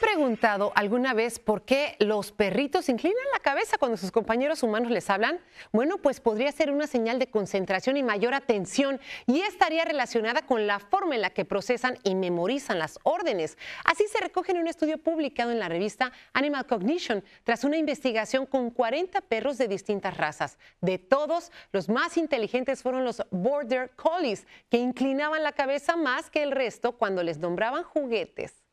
preguntado alguna vez por qué los perritos inclinan la cabeza cuando sus compañeros humanos les hablan? Bueno, pues podría ser una señal de concentración y mayor atención y estaría relacionada con la forma en la que procesan y memorizan las órdenes. Así se recoge en un estudio publicado en la revista Animal Cognition tras una investigación con 40 perros de distintas razas. De todos, los más inteligentes fueron los Border Collies, que inclinaban la cabeza más que el resto cuando les nombraban juguetes.